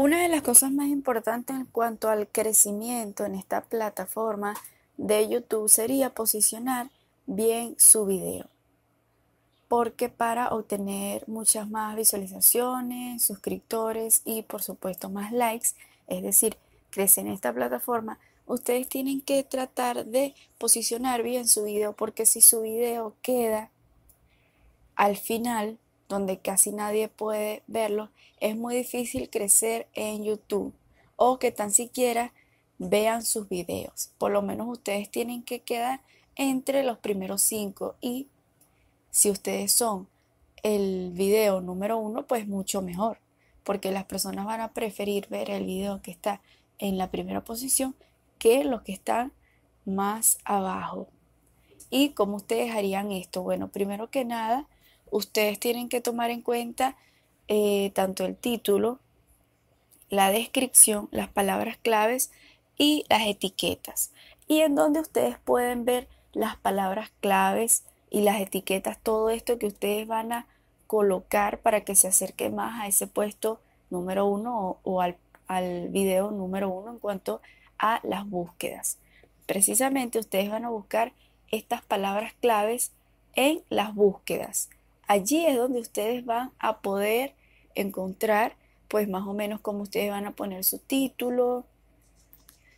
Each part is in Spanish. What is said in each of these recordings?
Una de las cosas más importantes en cuanto al crecimiento en esta plataforma de YouTube sería posicionar bien su video. Porque para obtener muchas más visualizaciones, suscriptores y por supuesto más likes, es decir, crecer en esta plataforma, ustedes tienen que tratar de posicionar bien su video porque si su video queda al final donde casi nadie puede verlo, es muy difícil crecer en YouTube o que tan siquiera vean sus videos. Por lo menos ustedes tienen que quedar entre los primeros cinco y si ustedes son el video número uno, pues mucho mejor, porque las personas van a preferir ver el video que está en la primera posición que los que están más abajo. ¿Y cómo ustedes harían esto? Bueno, primero que nada, ustedes tienen que tomar en cuenta eh, tanto el título, la descripción, las palabras claves y las etiquetas. Y en donde ustedes pueden ver las palabras claves y las etiquetas, todo esto que ustedes van a colocar para que se acerque más a ese puesto número uno o, al, al video número uno en cuanto a las búsquedas. Precisamente ustedes van a buscar estas palabras claves en las búsquedas. Allí es donde ustedes van a poder encontrar pues más o menos cómo ustedes van a poner su título,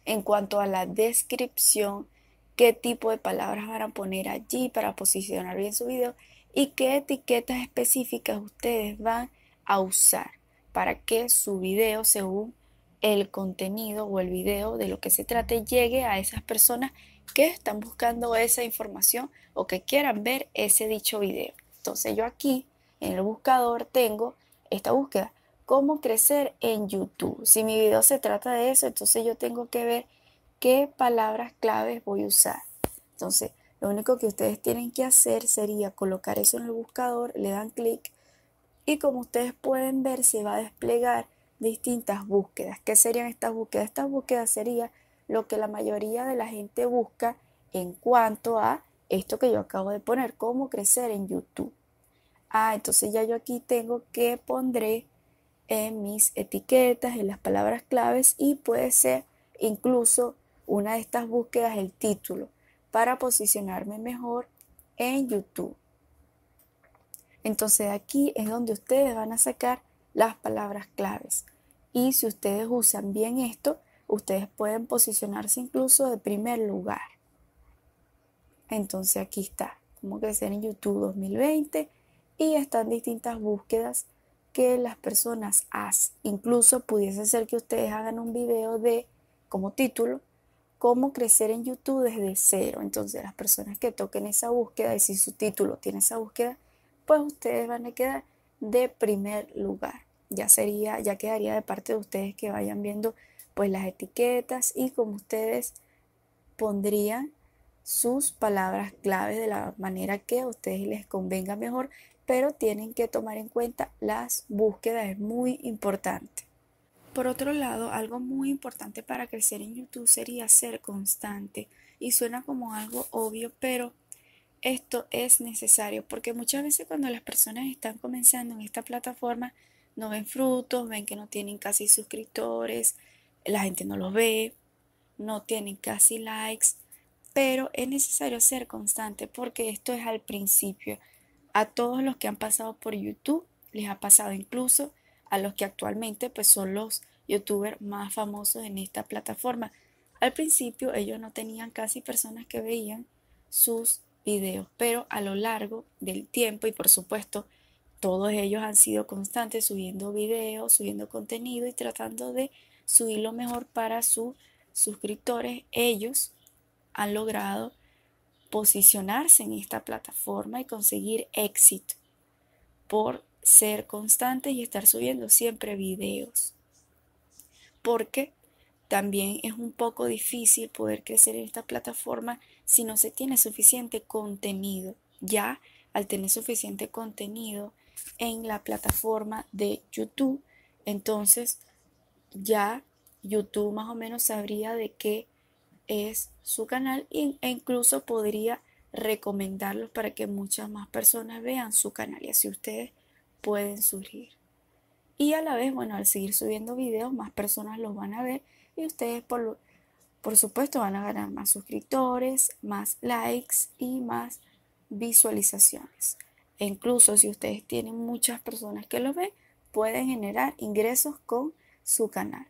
en cuanto a la descripción, qué tipo de palabras van a poner allí para posicionar bien su video y qué etiquetas específicas ustedes van a usar para que su video, según el contenido o el video de lo que se trate, llegue a esas personas que están buscando esa información o que quieran ver ese dicho video. Entonces yo aquí en el buscador tengo esta búsqueda, cómo crecer en YouTube. Si mi video se trata de eso, entonces yo tengo que ver qué palabras claves voy a usar. Entonces, lo único que ustedes tienen que hacer sería colocar eso en el buscador, le dan clic y como ustedes pueden ver se va a desplegar distintas búsquedas. ¿Qué serían estas búsquedas? Estas búsquedas serían lo que la mayoría de la gente busca en cuanto a esto que yo acabo de poner, cómo crecer en YouTube. Ah, entonces ya yo aquí tengo que pondré en eh, mis etiquetas, en las palabras claves y puede ser incluso una de estas búsquedas el título para posicionarme mejor en YouTube. Entonces aquí es donde ustedes van a sacar las palabras claves. Y si ustedes usan bien esto, ustedes pueden posicionarse incluso de primer lugar. Entonces aquí está, cómo crecer en YouTube 2020 y están distintas búsquedas que las personas hacen. Incluso pudiese ser que ustedes hagan un video de, como título, cómo crecer en YouTube desde cero. Entonces las personas que toquen esa búsqueda y si su título tiene esa búsqueda, pues ustedes van a quedar de primer lugar. Ya sería, ya quedaría de parte de ustedes que vayan viendo pues las etiquetas y como ustedes pondrían sus palabras claves de la manera que a ustedes les convenga mejor, pero tienen que tomar en cuenta las búsquedas, es muy importante. Por otro lado, algo muy importante para crecer en YouTube sería ser constante. Y suena como algo obvio, pero esto es necesario porque muchas veces cuando las personas están comenzando en esta plataforma no ven frutos, ven que no tienen casi suscriptores, la gente no los ve, no tienen casi likes pero es necesario ser constante porque esto es al principio. A todos los que han pasado por YouTube les ha pasado incluso a los que actualmente pues son los youtubers más famosos en esta plataforma. Al principio ellos no tenían casi personas que veían sus videos, pero a lo largo del tiempo y por supuesto todos ellos han sido constantes subiendo videos, subiendo contenido y tratando de subir lo mejor para sus suscriptores. Ellos han logrado posicionarse en esta plataforma y conseguir éxito por ser constantes y estar subiendo siempre videos. Porque también es un poco difícil poder crecer en esta plataforma si no se tiene suficiente contenido. Ya al tener suficiente contenido en la plataforma de YouTube, entonces ya YouTube más o menos sabría de qué es su canal e incluso podría recomendarlos para que muchas más personas vean su canal y así ustedes pueden surgir. Y a la vez, bueno, al seguir subiendo videos, más personas los van a ver y ustedes por, por supuesto van a ganar más suscriptores, más likes y más visualizaciones. E incluso si ustedes tienen muchas personas que lo ven, pueden generar ingresos con su canal.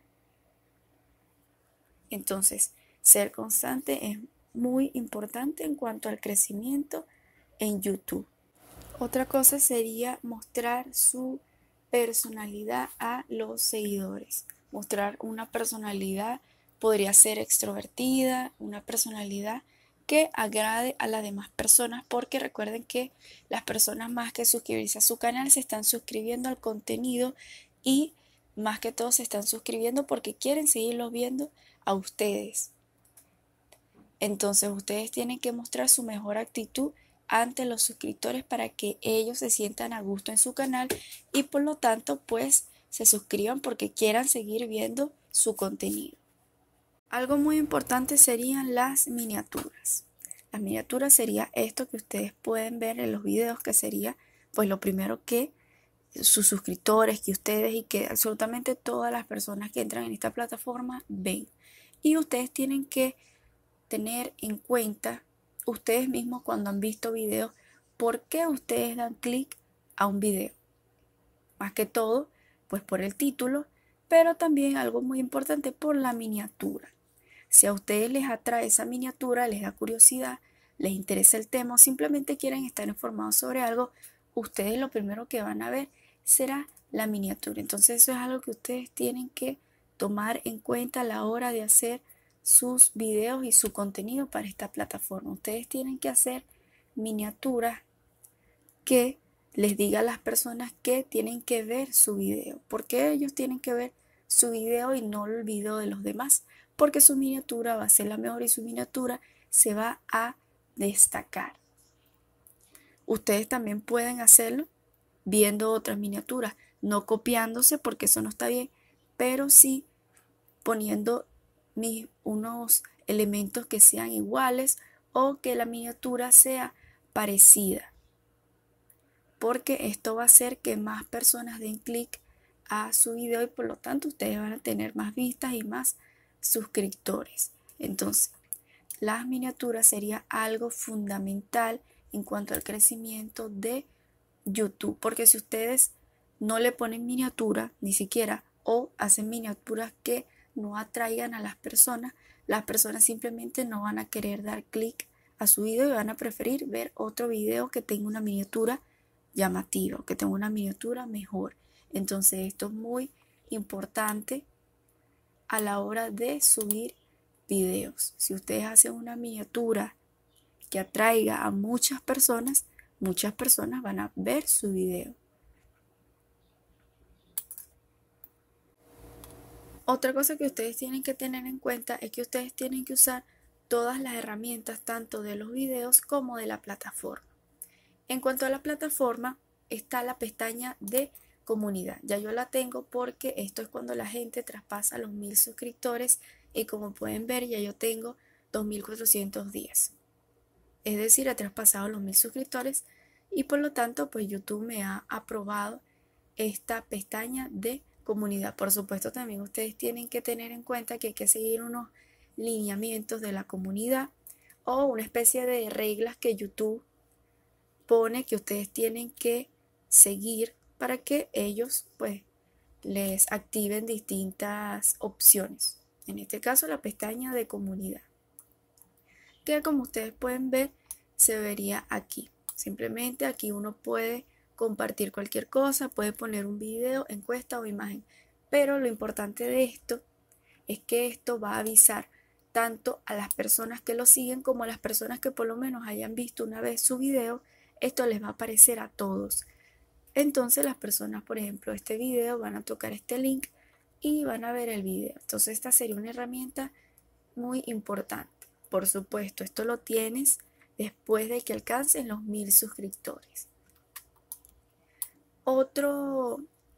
Entonces, ser constante es muy importante en cuanto al crecimiento en YouTube. Otra cosa sería mostrar su personalidad a los seguidores. Mostrar una personalidad podría ser extrovertida, una personalidad que agrade a las demás personas, porque recuerden que las personas más que suscribirse a su canal se están suscribiendo al contenido y más que todo se están suscribiendo porque quieren seguirlo viendo a ustedes. Entonces ustedes tienen que mostrar su mejor actitud ante los suscriptores para que ellos se sientan a gusto en su canal y por lo tanto pues se suscriban porque quieran seguir viendo su contenido. Algo muy importante serían las miniaturas. Las miniaturas sería esto que ustedes pueden ver en los videos que sería pues lo primero que sus suscriptores, que ustedes y que absolutamente todas las personas que entran en esta plataforma ven. Y ustedes tienen que tener en cuenta ustedes mismos cuando han visto videos, por qué ustedes dan clic a un video. Más que todo, pues por el título, pero también algo muy importante por la miniatura. Si a ustedes les atrae esa miniatura, les da curiosidad, les interesa el tema o simplemente quieren estar informados sobre algo, ustedes lo primero que van a ver será la miniatura. Entonces eso es algo que ustedes tienen que tomar en cuenta a la hora de hacer sus videos y su contenido para esta plataforma. Ustedes tienen que hacer miniaturas que les diga a las personas que tienen que ver su video. porque ellos tienen que ver su video y no el video de los demás? Porque su miniatura va a ser la mejor y su miniatura se va a destacar. Ustedes también pueden hacerlo viendo otras miniaturas, no copiándose porque eso no está bien, pero sí poniendo mis, unos elementos que sean iguales o que la miniatura sea parecida. Porque esto va a hacer que más personas den clic a su video y por lo tanto ustedes van a tener más vistas y más suscriptores. Entonces, las miniaturas sería algo fundamental en cuanto al crecimiento de YouTube. Porque si ustedes no le ponen miniatura, ni siquiera, o hacen miniaturas que no atraigan a las personas, las personas simplemente no van a querer dar clic a su video y van a preferir ver otro video que tenga una miniatura llamativa, que tenga una miniatura mejor. Entonces esto es muy importante a la hora de subir videos. Si ustedes hacen una miniatura que atraiga a muchas personas, muchas personas van a ver su video. Otra cosa que ustedes tienen que tener en cuenta es que ustedes tienen que usar todas las herramientas tanto de los videos como de la plataforma. En cuanto a la plataforma, está la pestaña de comunidad. Ya yo la tengo porque esto es cuando la gente traspasa los mil suscriptores y como pueden ver ya yo tengo 2410. Es decir, ha traspasado los mil suscriptores y por lo tanto pues YouTube me ha aprobado esta pestaña de comunidad. Por supuesto, también ustedes tienen que tener en cuenta que hay que seguir unos lineamientos de la comunidad o una especie de reglas que YouTube pone que ustedes tienen que seguir para que ellos pues les activen distintas opciones. En este caso la pestaña de comunidad, que como ustedes pueden ver se vería aquí. Simplemente aquí uno puede compartir cualquier cosa, puede poner un video, encuesta o imagen. Pero lo importante de esto es que esto va a avisar tanto a las personas que lo siguen como a las personas que por lo menos hayan visto una vez su video, esto les va a aparecer a todos. Entonces las personas, por ejemplo, este video van a tocar este link y van a ver el video. Entonces esta sería una herramienta muy importante. Por supuesto, esto lo tienes después de que alcancen los mil suscriptores otra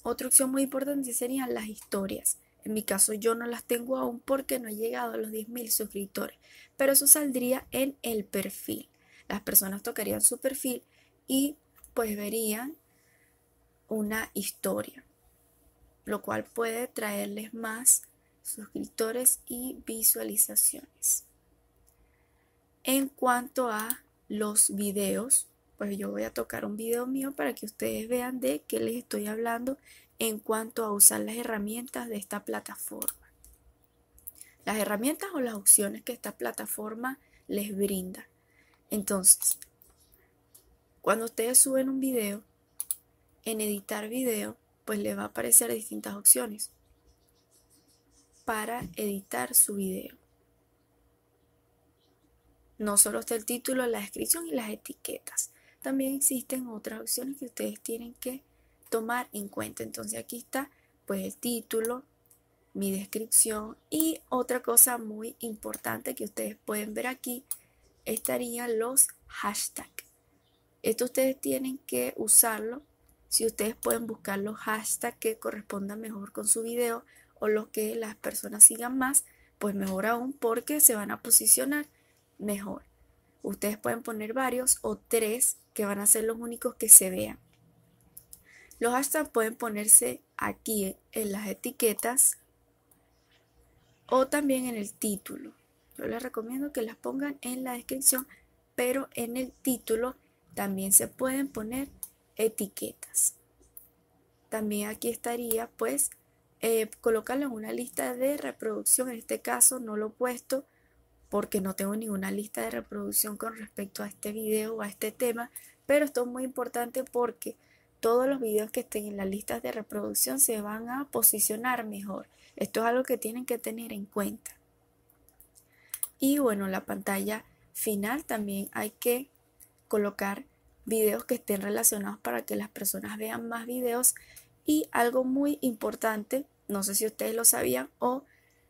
opción muy importante serían las historias. En mi caso yo no las tengo aún porque no he llegado a los 10.000 suscriptores, pero eso saldría en el perfil. Las personas tocarían su perfil y pues verían una historia, lo cual puede traerles más suscriptores y visualizaciones. En cuanto a los videos, pues yo voy a tocar un video mío para que ustedes vean de qué les estoy hablando en cuanto a usar las herramientas de esta plataforma. Las herramientas o las opciones que esta plataforma les brinda. Entonces, cuando ustedes suben un video, en editar video, pues les va a aparecer distintas opciones para editar su video. No solo está el título, la descripción y las etiquetas también existen otras opciones que ustedes tienen que tomar en cuenta. Entonces aquí está pues el título, mi descripción y otra cosa muy importante que ustedes pueden ver aquí estarían los hashtags. Esto ustedes tienen que usarlo si ustedes pueden buscar los hashtags que correspondan mejor con su video o los que las personas sigan más, pues mejor aún porque se van a posicionar mejor. Ustedes pueden poner varios o tres que van a ser los únicos que se vean. Los hashtags pueden ponerse aquí en las etiquetas o también en el título. Yo les recomiendo que las pongan en la descripción, pero en el título también se pueden poner etiquetas. También aquí estaría pues eh, colocarlo en una lista de reproducción. En este caso no lo he puesto porque no tengo ninguna lista de reproducción con respecto a este video o a este tema, pero esto es muy importante porque todos los videos que estén en las listas de reproducción se van a posicionar mejor. Esto es algo que tienen que tener en cuenta. Y bueno, la pantalla final también hay que colocar videos que estén relacionados para que las personas vean más videos. Y algo muy importante, no sé si ustedes lo sabían o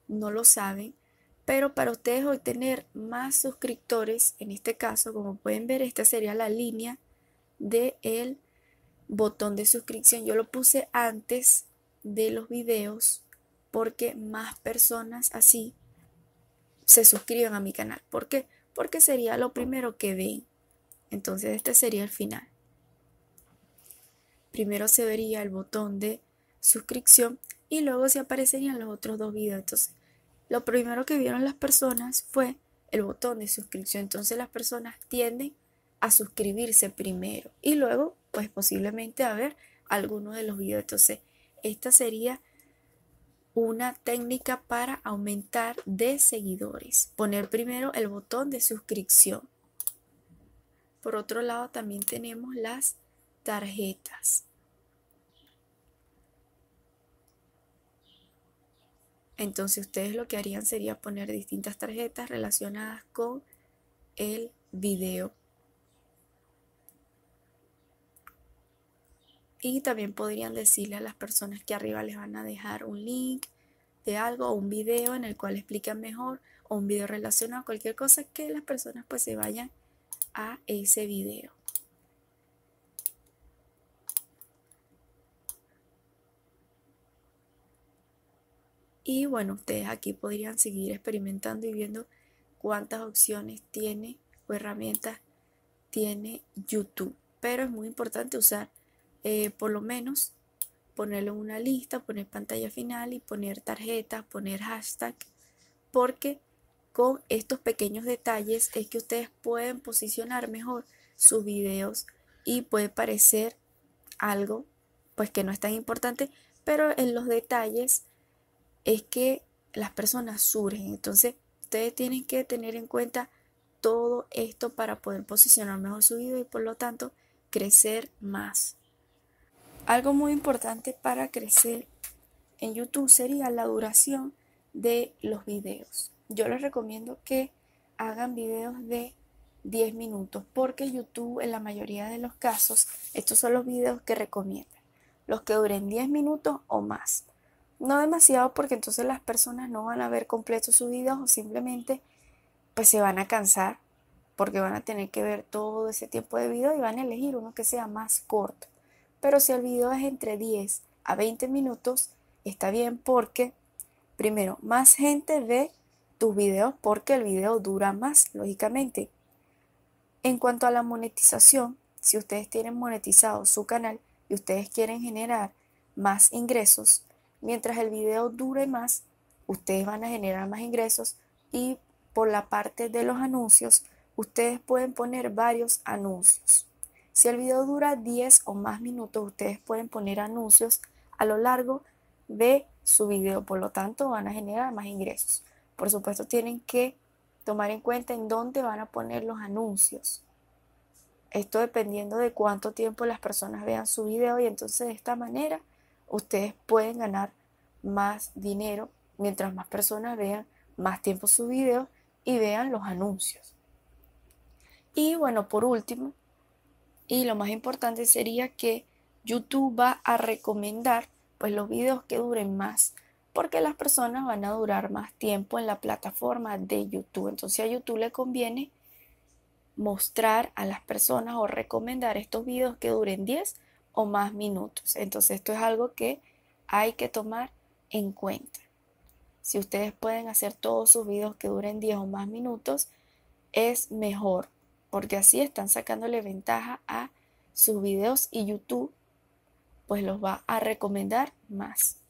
no lo saben, pero para ustedes obtener más suscriptores, en este caso, como pueden ver, esta sería la línea del botón de suscripción. Yo lo puse antes de los videos porque más personas así se suscriban a mi canal. ¿Por qué? Porque sería lo primero que ven. Entonces este sería el final. Primero se vería el botón de suscripción y luego se aparecerían los otros dos videos. Entonces lo primero que vieron las personas fue el botón de suscripción. Entonces las personas tienden a suscribirse primero y luego pues posiblemente a ver alguno de los videos. Entonces esta sería una técnica para aumentar de seguidores. Poner primero el botón de suscripción. Por otro lado también tenemos las tarjetas. Entonces ustedes lo que harían sería poner distintas tarjetas relacionadas con el video. Y también podrían decirle a las personas que arriba les van a dejar un link de algo o un video en el cual explican mejor o un video relacionado a cualquier cosa que las personas pues se vayan a ese video. Y bueno, ustedes aquí podrían seguir experimentando y viendo cuántas opciones tiene o herramientas tiene YouTube. Pero es muy importante usar, eh, por lo menos, ponerlo en una lista, poner pantalla final y poner tarjetas, poner hashtag, porque con estos pequeños detalles es que ustedes pueden posicionar mejor sus videos y puede parecer algo pues que no es tan importante, pero en los detalles es que las personas surgen. Entonces, ustedes tienen que tener en cuenta todo esto para poder posicionar mejor su vida y por lo tanto crecer más. Algo muy importante para crecer en YouTube sería la duración de los videos. Yo les recomiendo que hagan videos de 10 minutos porque YouTube en la mayoría de los casos, estos son los videos que recomiendan, los que duren 10 minutos o más. No demasiado porque entonces las personas no van a ver completo su videos o simplemente pues se van a cansar porque van a tener que ver todo ese tiempo de video y van a elegir uno que sea más corto. Pero si el video es entre 10 a 20 minutos, está bien porque, primero, más gente ve tus videos porque el video dura más, lógicamente. En cuanto a la monetización, si ustedes tienen monetizado su canal y ustedes quieren generar más ingresos, Mientras el video dure más, ustedes van a generar más ingresos y por la parte de los anuncios, ustedes pueden poner varios anuncios. Si el video dura 10 o más minutos, ustedes pueden poner anuncios a lo largo de su video, por lo tanto van a generar más ingresos. Por supuesto, tienen que tomar en cuenta en dónde van a poner los anuncios. Esto dependiendo de cuánto tiempo las personas vean su video y entonces de esta manera ustedes pueden ganar más dinero mientras más personas vean más tiempo sus videos y vean los anuncios. Y bueno, por último, y lo más importante sería que YouTube va a recomendar pues los videos que duren más porque las personas van a durar más tiempo en la plataforma de YouTube. Entonces a YouTube le conviene mostrar a las personas o recomendar estos videos que duren 10 o más minutos. Entonces esto es algo que hay que tomar en cuenta. Si ustedes pueden hacer todos sus videos que duren 10 o más minutos, es mejor, porque así están sacándole ventaja a sus videos y YouTube pues los va a recomendar más.